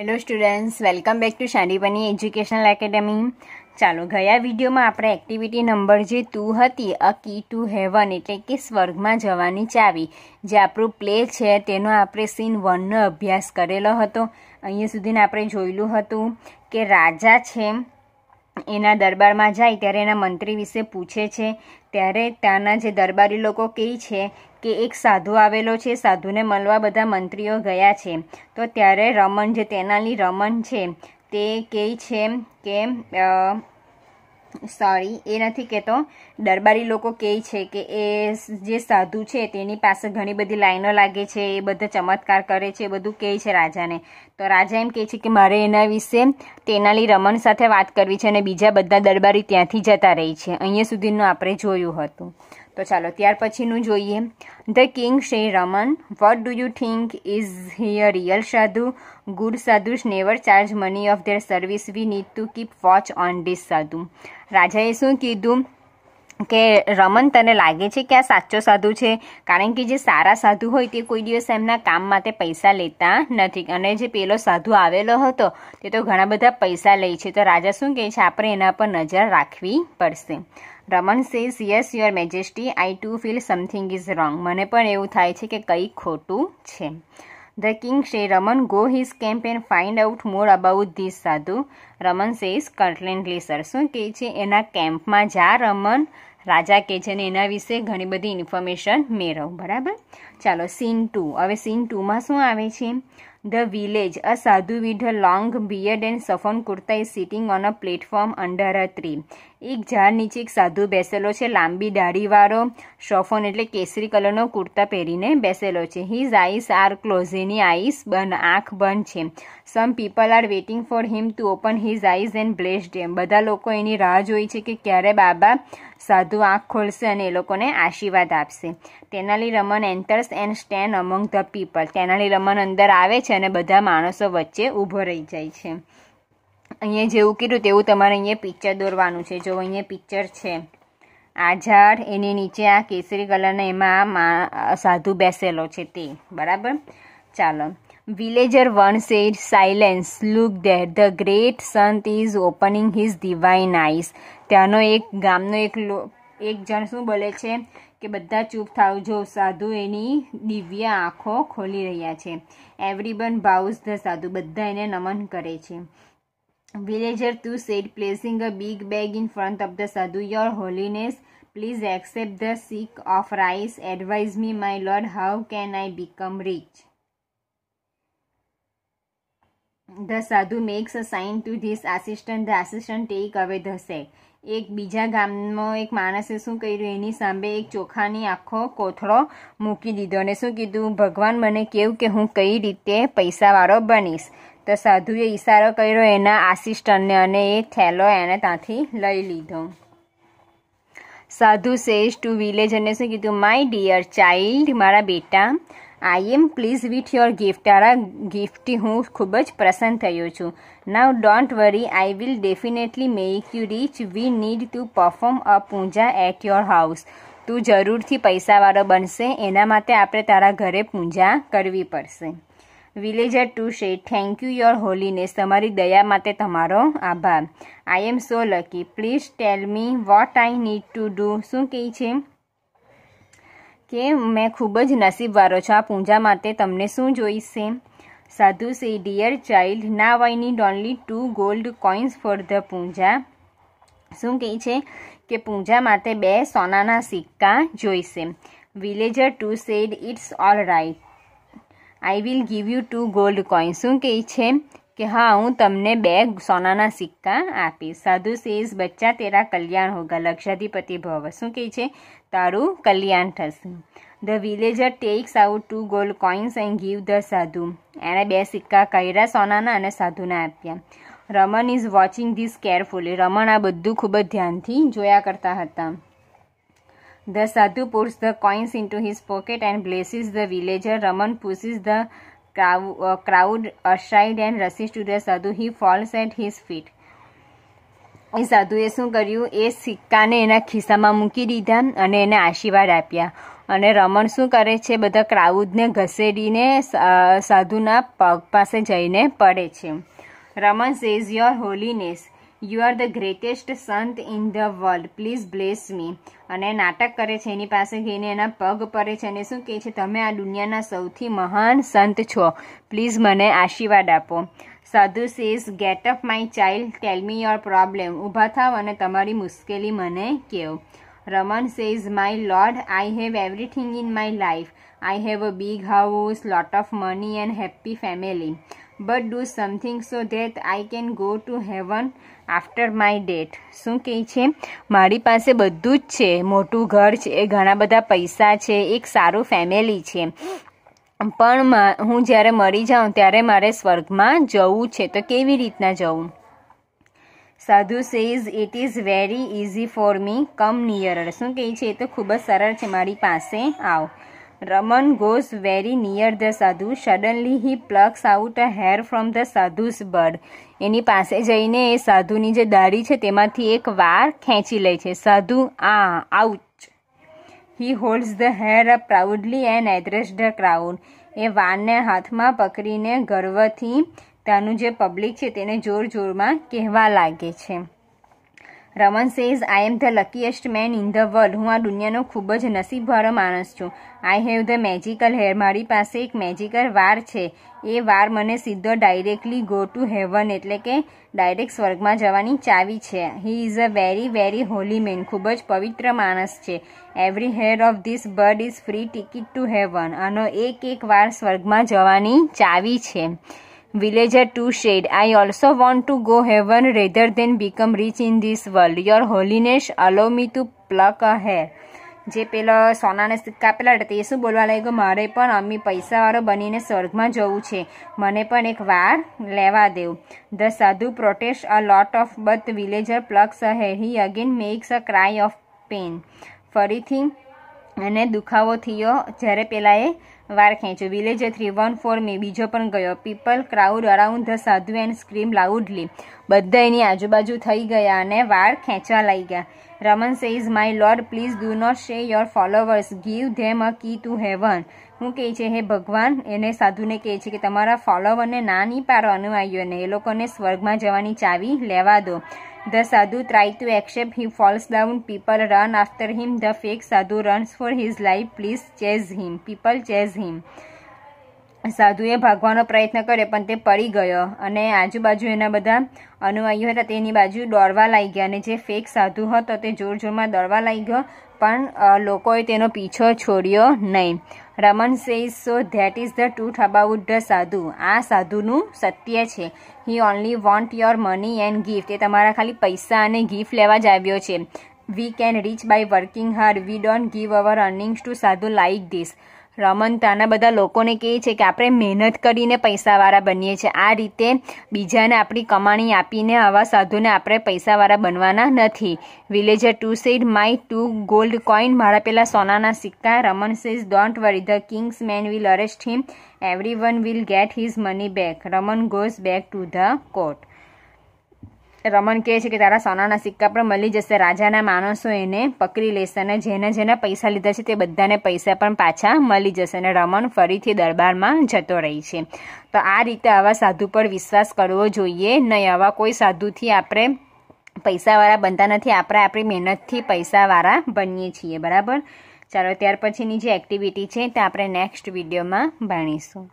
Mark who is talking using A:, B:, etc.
A: Hello students welcome back to Sandipani educational academy ચાલો ગયા વિડીયોમાં આપણે એક્ટિવિટી નંબર જે ટુ હતી અ કી ટુ હેવન એટલે કે સ્વર્ગમાં જવાની ચાવી જે આપણું પ્લે છે તેનો આપણે સીન વનનો અભ્યાસ કરેલો હતો અહીંયા સુધીને આપણે જોયેલું હતું કે રાજા છે એના દરબારમાં જાય ત્યારે એના મંત્રી વિશે પૂછે છે ત્યારે ત્યાંના જે દરબારી લોકો કહે છે કે એક સાધુ આવેલો છે સાધુને મળવા બધા મંત્રીઓ ગયા છે તો ત્યારે રમણ જે તેનાલી રમણ છે તે કહે છે કે સોરી એ નથી કહેતો દરબારી લોકો કહે છે કે એ જે સાધુ છે તેની પાસે ઘણી બધી લાઈનો લાગે છે એ બધા ચમત્કાર કરે છે એ બધું કહે છે રાજાને તો રાજા એમ કહે છે કે મારે એના વિશે તેનાલી રમણ સાથે વાત કરવી છે અને બીજા બધા દરબારી ત્યાંથી જતા રહી છે અહીંયા સુધીનું આપણે જોયું હતું તો ચાલો ત્યાર પછીનું જોઈએ the king Shri Raman what do you think is here real sadhu good sadhus never charge money of their service we need to keep watch on this sadhu રાજાએ શું કીધું કે રમન તને લાગે છે કે આ સાચો સાધુ છે કારણ કે જે સારા સાધુ હોય તે કોઈ દિવસ એમના કામ માટે પૈસા લેતા નથી અને જે પેલો સાધુ આવેલો હતો તે તો ઘણા બધા પૈસા લે છે તો રાજા શું કહે છે આપણે એના પર નજર રાખવી પડશે Raman says yes your majesty I too feel something is wrong મને પણ એવું થાય છે કે કંઈક ખોટું છે the king Shri Raman go his camp and find out more about this sadhu Raman says કન્ટેન્ટલી sir શું કહે છે એના કેમ્પમાં જા રમન રાજા કહે છે ને એના વિશે ઘણી બધી ઇન્ફોર્મેશન મેળવ બરાબર ચાલો સીન ટુ હવે સીન ટુમાં શું આવે છે ધ વિલેજ અ સાધુ with a long beard and saffron kurta is sitting on a platform under a એક ઝાડ નીચે એક સાધુ બેસેલો છે લાંબી દાઢીવાળો શોફોન એટલે કેસરી કલરનો કુર્તા પહેરીને બેસેલો છે હિઝ આઈસ આર ક્લોઝ એની આઈસ બન આંખ બંધ છે some people are waiting for him to open his eyes and blessed them બધા લોકો એની રાહ જોઈ છે કે ક્યારે બાબા સાધુ આંખ ખોલશે અને એ લોકોને આશીર્વાદ આપશે Tenali Raman enters and stand among the people Tenali Raman અંદર આવે છે છે અને બધા માણસો વચ્ચે ઊભો રહી જાય છે અહીંયા જેવું કીધું તેવું તમારે અહીંયા પિક્ચર દોરવાનું છે જો અહીંયા પિક્ચર છે આ ઝાડ એની નીચે આ કેસરી કલરના એમાં આ સાધુ બેસેલો છે તે બરાબર ચાલો villager one said silence look there the great sant is opening his divine eyes ત્યાંનો એક ગામનો એક એક જણ શું બોલે છે કે બધા ચૂપ થાવ જો સાધુ એની દિવ્ય આંખો ખોલી રહ્યા છે એવરીવન ભાઉઝ ધ સાધુ બધા એને નમન કરે છે villager to said placing a big bag in front of the sadhu your holiness please accept the sack of rice advise me my lord how can I become rich the sadhu makes a sign to this assistant the assistant take away the sack એક બીજા ગામમાં એક માણસે શું કર્યું એની સામે એક ચોખાની આખો કોથળો મૂકી દીધો અને શું કીધું ભગવાન મને કેવું કે હું કઈ રીતે પૈસાવાળો બનીશ તો સાધુએ ઈશારો કર્યો એના આસિસ્ટન્ટને અને એ થેલો એને ત્યાંથી લઈ લીધો સાધુ સેઝ ટુ વિલેજ અને શું કીધું માય ડિયર ચાઇલ્ડ મારા બેટા I am please with your gift તારા ગિફ્ટથી હું ખૂબ જ પ્રસન્ન થયો છું now don't worry I will definitely make you rich we need to perform a puja at your house તું જરૂરથી પૈસાવાળો બનશે એના માટે આપણે તારા ઘરે પૂજા કરવી પડશે villager to say thank you your holiness તમારી દયા માટે તમારો આભાર I am so lucky please tell me what I need to do શું કહે છે કે મેં ખૂબ જ નસીબવાળો છું આ પૂંજા માટે તમને શું જોઈશે સાધુ સે ડિયર ચાઇલ્ડ ના why only two gold coins for the puja શું કહે છે કે પૂંજા માટે બે સોનાના સિક્કા જોઈશે villager to said it's all right I will give you two gold coins શું કહે છે કે હા હું તમને બે સોનાના સિક્કા આપીશ સાધુ સેઝ બચ્ચા તેરા કલ્યાણ હોગા લક્ષાધિપતિ ભવ શું કહે છે તારું કલ્યાણ થશે the villager takes out two gold coins and give the sadhu એણે બે સિક્કા કૈરા સોનાના અને સાધુના આપ્યા Raman is watching this carefully Raman આ બધું ખૂબ જ ધ્યાનથી જોયા કરતા હતા the sadhu puts the coins into his pocket and blesses the villager Raman pushes the crowd aside and rushes to the sadhu he falls at his feet એ સાધુએ શું કર્યું એ સિક્કાને એના ખિસ્સામાં મૂકી દીધા અને એને આશીર્વાદ આપ્યા અને રમણ શું કરે છે બધા ક્રાઉડને ઘસેડીને સાધુના પગ પાસે જઈને પડે છે Raman says your holiness you are the greatest sant in the world please bless me અને નાટક કરે છે એની પાસે જઈને એના પગ પડે છે અને શું કહે છે તમે આ દુનિયાના સૌથી મહાન સંત છો પ્લીઝ મને આશીર્વાદ આપો sadhu says get up my child tell me your problem ઊભા થાવ અને તમારી મુશ્કેલી મને કહો Raman says my lord I have everything in my life I have a big house lot of money and happy family but do something so that I can go to heaven after my death શું કહે છે મારી પાસે બધું જ છે મોટું ઘર છે ઘણા બધા પૈસા છે એક સારું ફેમિલી છે પણ હું જ્યારે મરી જાઉં ત્યારે મારે સ્વર્ગમાં જવું છે તો કેવી રીતના જવું sadhu says it is very easy for me come nearer શું કહે છે એ તો ખૂબ જ સરળ છે મારી પાસે આવ Raman goes very near the sadhu suddenly he plucks out a hair from the sadhu's beard એની પાસે જઈને એ સાધુની જે દાઢી છે તેમાંથી એક વાર ખેંચી લે છે સાધુ આ out he holds the hair up proudly and address the crowd એ વાનને હાથમાં પકડીને ગર્વથી ત્યાંનું જે પબ્લિક છે તેને જોર જોરમાં કહેવા લાગે છે Raman says I am the luckiest man in the world હું આ દુનિયાનો ખૂબ જ નસીબવાળો માણસ છું I have the magical hair મારી પાસે એક મેજિકલ વાર છે એ વાર મને સીધો ડાયરેક્ટલી ગો ટુ હેવન એટલે કે ડાયરેક્ટ સ્વર્ગમાં જવાની ચાવી છે he is a very very holy man ખૂબ જ પવિત્ર માણસ છે every hair of this beard is free ticket to heaven આનો એક એક વાર સ્વર્ગમાં જવાની ચાવી છે Villager 2 said, I also want to go heaven rather than become rich in this world. Your holiness allow me to pluck a hair. જે પેલો સોનાને સિક્કા પેલા તે શું બોલવા લાગ્યો મારે પણ અમી પૈસાવાળો બનીને સ્વર્ગમાં જવું છે મને પણ એક વાર લેવા દેવું the sadhu protest a lot of but villager plucks a hair he again makes a cry of pain ફરીથી એને દુખાવો થયો જ્યારે પેલા એ વાર ખેંચ્યો વિલેજ થ્રી વન ફોર મેં બીજો પણ ગયો people crowd around the sadhu and scream loudly બધા એની આજુબાજુ થઈ ગયા અને વાર ખેંચવા લાગી ગયા Raman say is my lord please do not say your followers give them a key to heaven હું કહે છે હે ભગવાન એને સાધુને કહે છે કે તમારા ફોલોવરને ના નહીં પાડવાનું આવ્યું એ લોકોને સ્વર્ગમાં જવાની ચાવી લેવા દો The sadhu tried to accept him, falls down, people run after him. The fake sadhu runs for his life, please chase him. People chase him. સાધુએ ભાગવાનો પ્રયત્ન કર્યો પણ તે પડી ગયો અને આજુબાજુ એના બધા અનુયાયીઓ હતા તેની બાજુ દોડવા લાગી ગયા અને જે ફેક સાધુ હતો તે જોર જોરમાં દોડવા લાગી ગયો પણ લોકોએ તેનો પીછો છોડ્યો નહીં Raman says so that is the truth about the sadhu આ સાધુનું સત્ય છે he only want your money and gift એ તમારા ખાલી પૈસા અને ગિફ્ટ લેવા જ આવ્યો છે we can rich by working hard we don't give our earnings to sadhu like this Raman તાના બધા લોકોને કહે છે કે આપણે મહેનત કરીને પૈસાવાળા બનીએ છીએ આ રીતે બીજાને આપણી કમાણી આપીને આવા સાધુને આપણે પૈસાવાળા બનવાના નથી villager to said my two gold coin મારા પેલા સોનાના સિક્કા Raman says don't worry the king's men will arrest him every one will get his money back Raman goes back to the court Raman કહે છે કે તારા સોનાના સિક્કા પણ મળી જશે રાજાના માણસો એને પકડી લેશે અને જેના જેના પૈસા લીધા છે તે બધાને પૈસા પણ પાછા મળી જશે અને રમણ ફરીથી દરબારમાં જતો રહે છે તો આ રીતે આવા સાધુ પર વિશ્વાસ કરવો જોઈએ નહીં આવા કોઈ સાધુથી આપણે પૈસાવાળા બનતા નથી આપણે આપણી મહેનતથી પૈસાવાળા બનીએ છીએ બરાબર ચાલો ત્યાર પછીની જે એક્ટિવિટી છે તે આપણે નેક્સ્ટ વિડીયોમાં ભણીશું